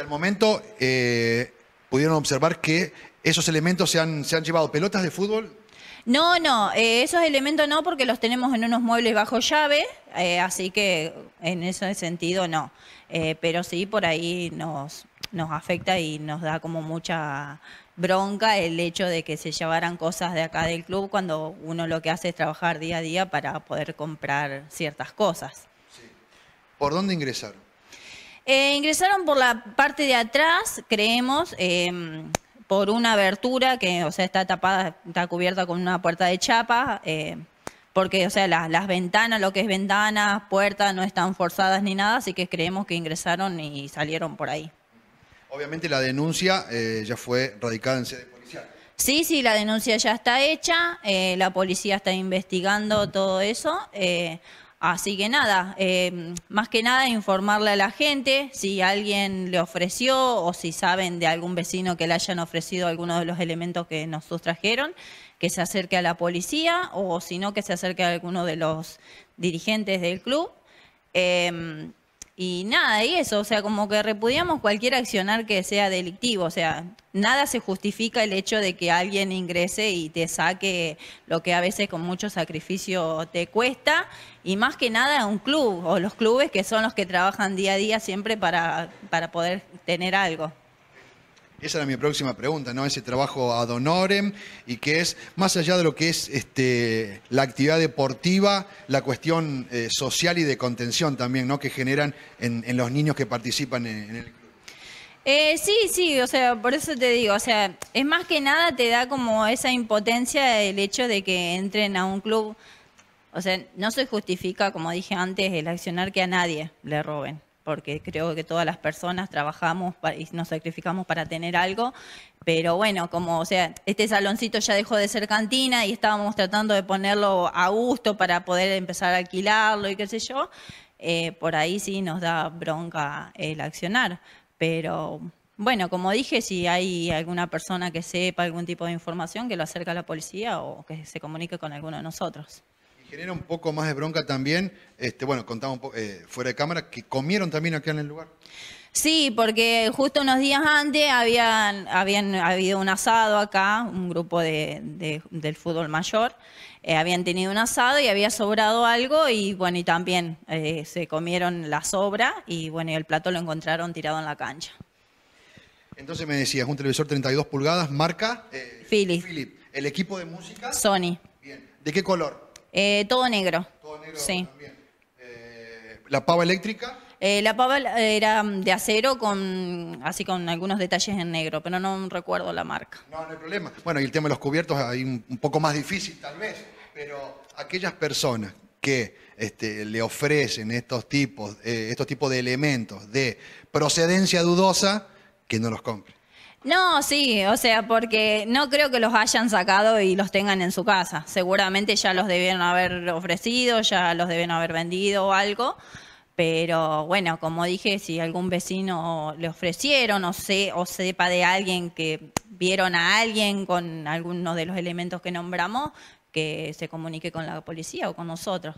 el momento eh, pudieron observar que esos elementos se han, se han llevado pelotas de fútbol, no, no, eh, esos elementos no porque los tenemos en unos muebles bajo llave, eh, así que en ese sentido no. pero sí por ahí nos, nos afecta y nos da como mucha bronca el hecho de que se llevaran cosas de acá del club cuando uno lo que hace es trabajar día a día para poder comprar ciertas cosas. ¿Por dónde ingresaron? Eh, ingresaron por la parte de atrás, creemos, em, por una abertura que, o sea, está tapada, está cubierta con una puerta de chapa, em, porque, o sea, las ventanas, lo que es ventanas, puertas, no están forzadas ni nada, así que creemos que ingresaron y salieron por ahí. Obviamente la denuncia eh, ya fue radicada en sede policial. Sí, sí, la denuncia ya está hecha, eh, la policía está investigando todo eso. Así que nada, em, más que nada informarle a la gente si alguien le ofreció o si saben de algún vecino que le hayan ofrecido algunos de los elementos que nos sustrajeron, que se acerque a la policía o si no, que se acerque a alguno de los dirigentes del club. Em, y nada, y eso, o sea, como que repudiamos cualquier accionar que sea delictivo, o sea, nada se justifica el hecho de que alguien ingrese y te saque lo que a veces con mucho sacrificio te cuesta, y más que nada un club, o los clubes que son los que trabajan día a día siempre para, para poder tener algo. Esa era mi próxima pregunta, ¿no? Ese trabajo ad honorem y que es, más allá de lo que es este, la actividad deportiva, la cuestión eh, social y de contención también, ¿no? Que generan en, los niños que participan en, el club. Eh, sí, sí, o sea, por eso te digo, o sea, es más que nada te da como esa impotencia el hecho de que entren a un club. O sea, no se justifica, como dije antes, el accionar que a nadie le roben porque creo que todas las personas trabajamos y nos sacrificamos para tener algo, pero bueno, como, o sea, este saloncito ya dejó de ser cantina y estábamos tratando de ponerlo a gusto para poder empezar a alquilarlo y qué sé yo, eh, por ahí sí nos da bronca el accionar, pero bueno, como dije, si hay alguna persona que sepa algún tipo de información, que lo acerque a la policía o que se comunique con alguno de nosotros genera un poco más de bronca también, este, bueno, contamos eh, fuera de cámara, que comieron también acá en el lugar. Sí, porque justo unos días antes habían, habían habido un asado acá, un grupo del fútbol mayor, eh, habían tenido un asado y había sobrado algo y bueno, y también eh, se comieron la sobra y bueno, y el plato lo encontraron tirado en la cancha. Entonces me decías, un televisor 32 pulgadas, marca... Eh, Philip. El equipo de música... Sony. ¿De qué color? Eh, todo negro. Todo negro sí. Eh, ¿La pava eléctrica? Eh, la pava era de acero con así con algunos detalles en negro, pero no recuerdo la marca. No, no hay problema. Bueno, y el tema de los cubiertos ahí un, poco más difícil tal vez, pero aquellas personas que este, le ofrecen estos tipos, estos tipos de elementos de procedencia dudosa, que no los compren. No, sí, o sea, porque no creo que los hayan sacado y los tengan en su casa. Seguramente ya los debieron haber ofrecido, ya los deben haber vendido o algo. Pero bueno, como dije, si algún vecino le ofrecieron o, se, o sepa de alguien que vieron a alguien con alguno de los elementos que nombramos, que se comunique con la policía o con nosotros.